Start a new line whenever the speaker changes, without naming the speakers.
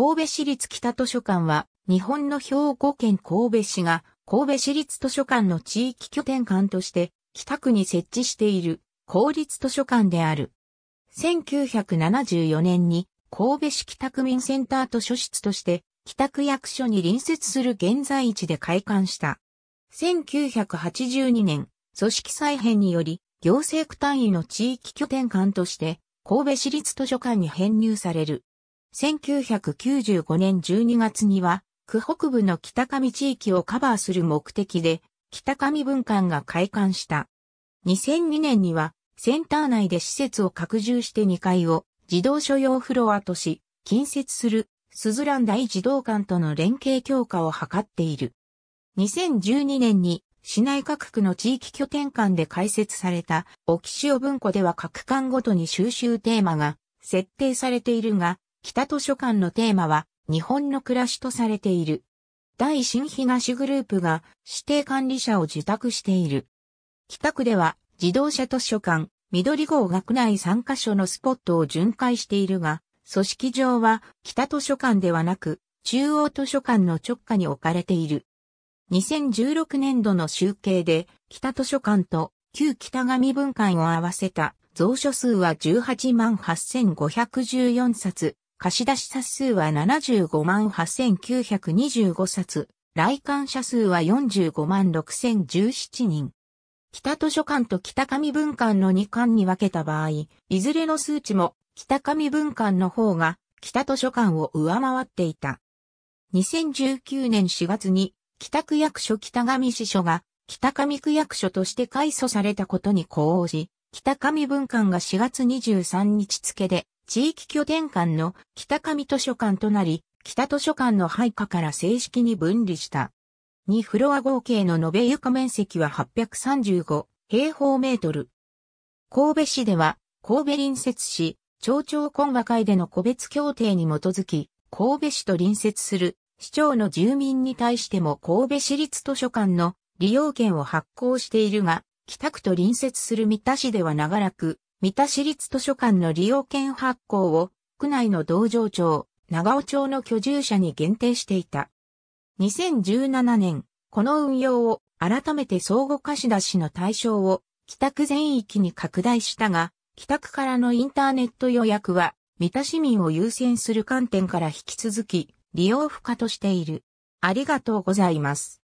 神戸市立北図書館は、日本の兵庫県神戸市が、神戸市立図書館の地域拠点館として、北区に設置している公立図書館である。1974年に神戸市北区民センター図書室として北区役所に隣接する現在地で開館した。1982年、組織再編により行政区単位の地域拠点館として神戸市立図書館に編入される。1995年12月には、区北部の北上地域をカバーする目的で、北上文館が開館した。2002年には、センター内で施設を拡充して2階を児童所用フロアとし、近接するスズラン大児童館との連携強化を図っている。2012年に市内各区の地域拠点間で開設された、沖塩文庫では各館ごとに収集テーマが設定されているが、北図書館のテーマは日本の暮らしとされている。大新東グループが指定管理者を受託している。北区では自動車図書館、緑号学内3カ所のスポットを巡回しているが、組織上は北図書館ではなく中央図書館の直下に置かれている。2016年度の集計で北図書館と旧北上文館を合わせた蔵書数は18万8514冊、貸し出し冊数は75万8925冊、来館者数は45万6017人。北図書館と北上文館の2館に分けた場合、いずれの数値も北上文館の方が北図書館を上回っていた。2019年4月に北区役所北上支所が北上区役所として改祖されたことに呼応じ、北上文館が4月23日付で地域拠点間の北上図書館となり、北図書館の配下から正式に分離した。2フロア合計の延べ床面積は835平方メートル。神戸市では、神戸隣接市、町長懇和会での個別協定に基づき、神戸市と隣接する市長の住民に対しても神戸市立図書館の利用権を発行しているが、北区と隣接する三田市では長らく三田市立図書館の利用券発行を、区内の道場町、長尾町の居住者に限定していた。2017年、この運用を改めて相互貸し出しの対象を北区全域に拡大したが、北区からのインターネット予約は、三田市民を優先する観点から引き続き、利用不可としている。ありがとうございます。